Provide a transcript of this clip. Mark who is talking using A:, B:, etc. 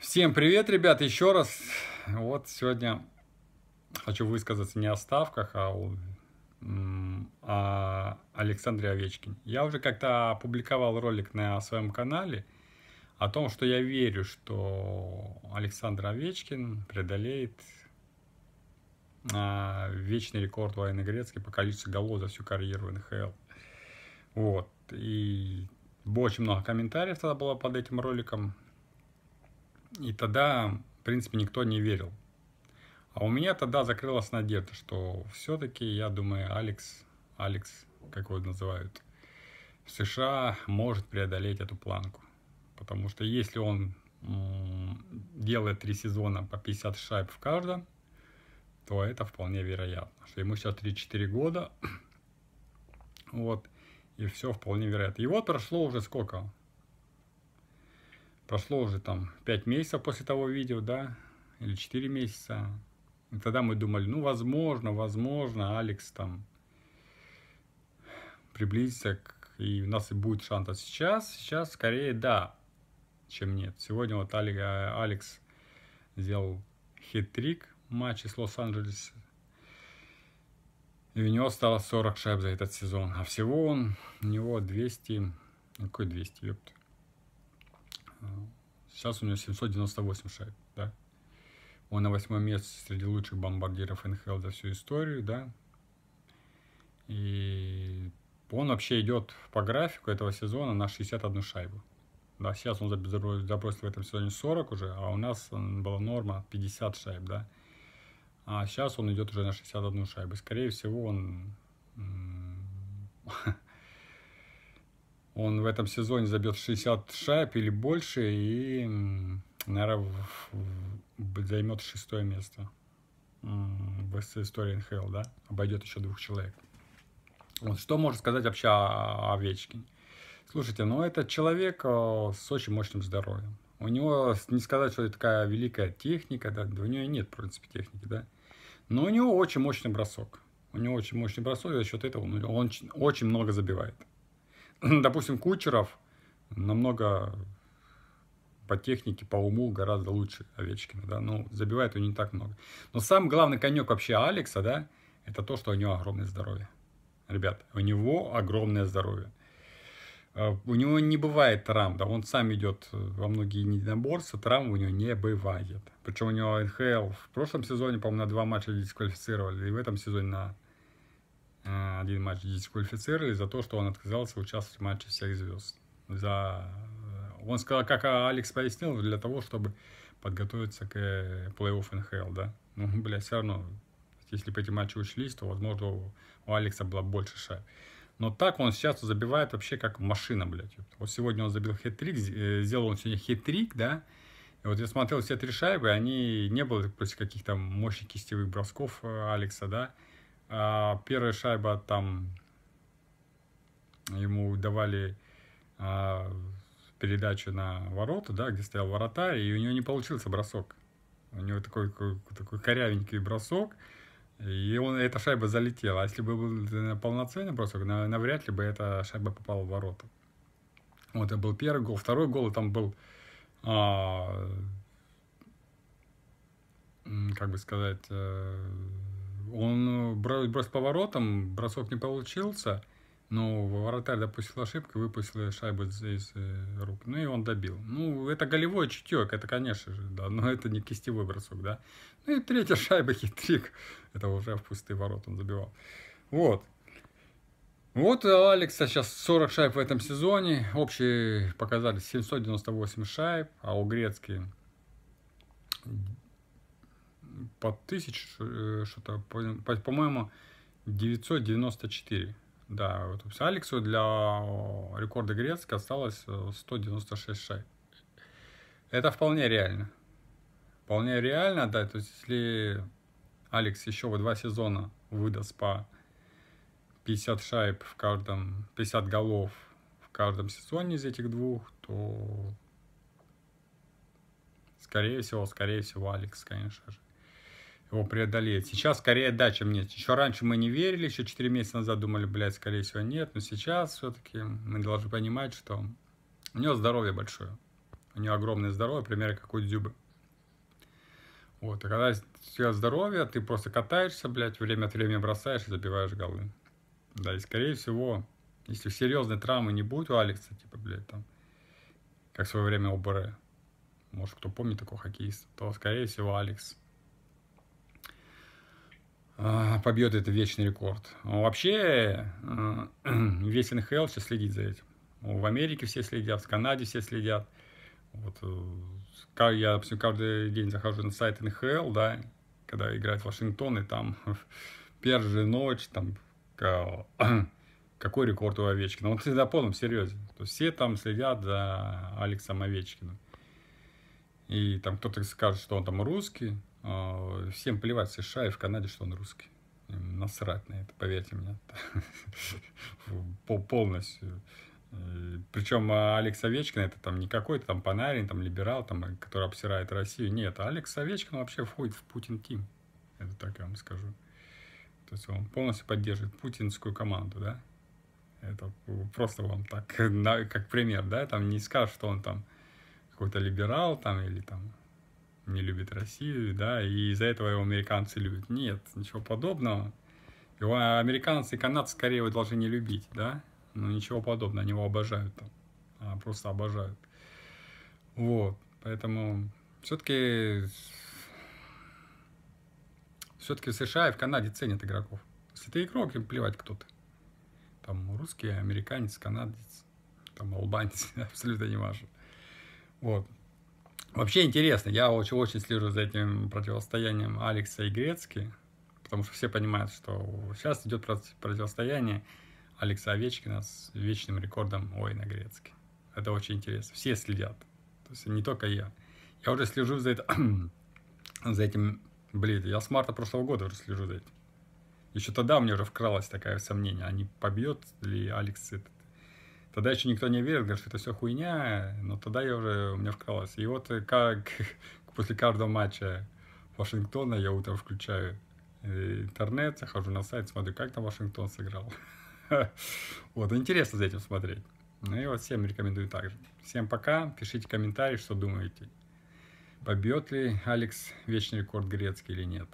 A: Всем привет, ребят, еще раз. Вот сегодня хочу высказаться не о ставках, а о, о Александре Овечкине. Я уже как-то опубликовал ролик на своем канале о том, что я верю, что Александр Овечкин преодолеет а, вечный рекорд Войны Грецкой по количеству голов за всю карьеру НХЛ. Вот. И очень много комментариев тогда было под этим роликом. И тогда, в принципе, никто не верил. А у меня тогда закрылась надежда, что все-таки, я думаю, Алекс, Алекс, как его называют, в США может преодолеть эту планку. Потому что если он делает три сезона по 50 шайб в каждом, то это вполне вероятно. Что ему сейчас 3-4 года, вот, и все вполне вероятно. И вот прошло уже сколько? прошло уже там 5 месяцев после того видео, да, или 4 месяца. И тогда мы думали, ну, возможно, возможно, Алекс там приблизится, к... и у нас и будет шанс. А сейчас, сейчас скорее да, чем нет. Сегодня вот Алекс э, сделал хитрик в матче с Лос-Анджелес. И у него стало 40 шайб за этот сезон. А всего он, у него 200... Ну, какой 200, ёпта? Сейчас у него 798 шайб, да. Он на восьмом месте среди лучших бомбардиров НХЛ за всю историю, да. И он вообще идет по графику этого сезона на 61 шайбу. Да, сейчас он забросил в этом сезоне 40 уже, а у нас была норма 50 шайб, да. А сейчас он идет уже на 61 шайбу. Скорее всего, он он в этом сезоне забьет 60 шайб или больше и, наверное, займет шестое место в истории НХЛ, да? Обойдет еще двух человек. Вот, что можно сказать вообще о Овечкине? Слушайте, ну этот человек э, с очень мощным здоровьем. У него, не сказать, что это такая великая техника, да, у него нет, в принципе, техники, да. Но у него очень мощный бросок. У него очень мощный бросок, за счет этого он, он очень много забивает. допустим, Кучеров намного по технике, по уму гораздо лучше Овечкина, да, ну, забивает у него не так много. Но сам главный конек вообще Алекса, да, это то, что у него огромное здоровье. Ребят, у него огромное здоровье. А, у него не бывает травм, да, он сам идет э, во многие единоборства, травм у него не бывает. Причем у него НХЛ в прошлом сезоне, по-моему, на два матча дисквалифицировали, и в этом сезоне на Э, один матч дисквалифицировали за то, что он отказался участвовать в матче всех звезд. За... Э, он сказал, как Алекс пояснил, для того, чтобы подготовиться к э, плей-офф НХЛ, да. Ну, бля, все равно, если бы эти матчи учились, то, возможно, у, у Алекса была больше шая. Но так он сейчас забивает вообще как машина, блядь. Вот сегодня он забил хитрик, сделал он сегодня хитрик, да. И вот я смотрел все три шайбы, они не было после каких-то мощных кистевых бросков Алекса, да. А, первая шайба там ему давали а, передачу на ворота, да, где стоял вратарь, и у него не получился бросок. У него такой, такой корявенький бросок, и он, эта шайба залетела. А если бы был полноценный бросок, навряд ли бы эта шайба попала в ворота. Вот это был первый гол. Второй гол там был, а, как бы сказать, э, он э, брос бросил поворотом, бросок не получился, но вратарь допустил ошибку, выпустил шайбу из э, рук. Ну и он добил. Ну, это голевой чутек, это, конечно же, да, но это не кистевой бросок, да. Ну и третья шайба, хитрик. Это уже в пустые ворота он забивал. Вот. Вот э, Алекса сейчас 40 шайб в этом сезоне. Общие показали 798 шайб, а у Грецки по тысяч э, что-то, по-моему, 994. Да, вот Алексу для рекорда Грецки осталось 196 э, шайб. Это вполне реально. Вполне реально, да, то есть если Алекс еще в два сезона выдаст по 50 шайб в каждом, 50 голов в каждом сезоне из этих двух, то скорее всего, скорее всего, Алекс, конечно же его преодолеет. Сейчас скорее да, чем нет. Еще раньше мы не верили, еще 4 месяца назад думали, блядь, скорее всего нет, но сейчас все-таки мы должны понимать, что у него здоровье большое. У него огромное здоровье, примерно как у Дзюбы. Вот, а когда у тебя здоровье, ты просто катаешься, блядь, время от времени бросаешь и забиваешь голы. Да, и скорее всего, если серьезной травмы не будет у Алекса, типа, блядь, там, как в свое время у Боре, э, может, кто помнит такого хоккеиста, то, скорее всего, Алекс – побьет это вечный рекорд. А вообще, э, весь НХЛ сейчас следит за этим. В Америке все следят, в Канаде все следят. Вот, э, я, допустим, каждый день захожу на сайт НХЛ, да, когда играет Вашингтон, и там первая же ночь, там, какой рекорд у Овечкина. Ну, вот всегда полном серьезе. То есть все там следят за Алексом Овечкиным. И там кто-то скажет, что он там русский, Э, всем плевать США и в Канаде, что он русский. насрать на это, поверьте мне. Полностью. Причем э, Алекс Овечкин это там не какой-то там Панарин, там либерал, там, который обсирает Россию. Нет, Алекс Овечкин вообще входит в Путин-тим. Это так я вам скажу. То есть он полностью поддерживает путинскую команду, да? Это просто вам так, как пример, да? Там не скажешь, что он там какой-то либерал там или там не любит Россию, да, и из-за этого его американцы любят. Нет, ничего подобного. Его американцы и канадцы скорее его должны не любить, да, но ну, ничего подобного, они его обожают там, а, просто обожают. Вот, поэтому все-таки все-таки в США и в Канаде ценят игроков. Если ты игрок, им плевать кто ты. Там русский, американец, канадец, там албанец, абсолютно не важно. Вот, Вообще интересно, я очень-очень слежу за этим противостоянием Алекса и Грецки, потому что все понимают, что сейчас идет противостояние Алекса Овечкина с вечным рекордом Ой на Грецки. Это очень интересно. Все следят. То есть не только я. Я уже слежу за, это, за этим, блин, я с марта прошлого года уже слежу за этим. Еще тогда мне уже вкралось такое сомнение, а не побьет ли Алекс этот Тогда еще никто не верил, говорит, что это все хуйня, но тогда я уже, у меня вкралось. И вот э, как после каждого матча Вашингтона я утром включаю э, интернет, захожу на сайт, смотрю, как там Вашингтон сыграл. Вот, интересно за этим смотреть. Ну и вот всем рекомендую также. Всем пока, пишите комментарии, что думаете. Побьет ли Алекс вечный рекорд грецкий или нет.